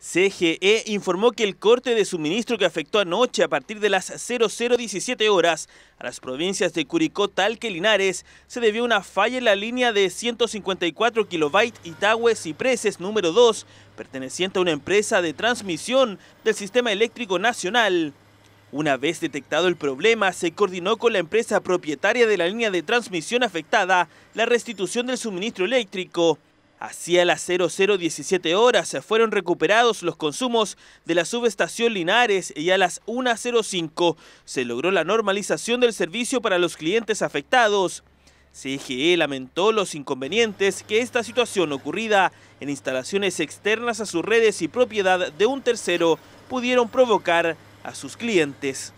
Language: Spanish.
CGE informó que el corte de suministro que afectó anoche a partir de las 0017 horas a las provincias de Curicó, Talca y Linares se debió a una falla en la línea de 154 kV y Cipreses número 2, perteneciente a una empresa de transmisión del Sistema Eléctrico Nacional. Una vez detectado el problema, se coordinó con la empresa propietaria de la línea de transmisión afectada la restitución del suministro eléctrico. Hacia las 0017 horas fueron recuperados los consumos de la subestación Linares y a las 1.05 se logró la normalización del servicio para los clientes afectados. CGE lamentó los inconvenientes que esta situación ocurrida en instalaciones externas a sus redes y propiedad de un tercero pudieron provocar a sus clientes.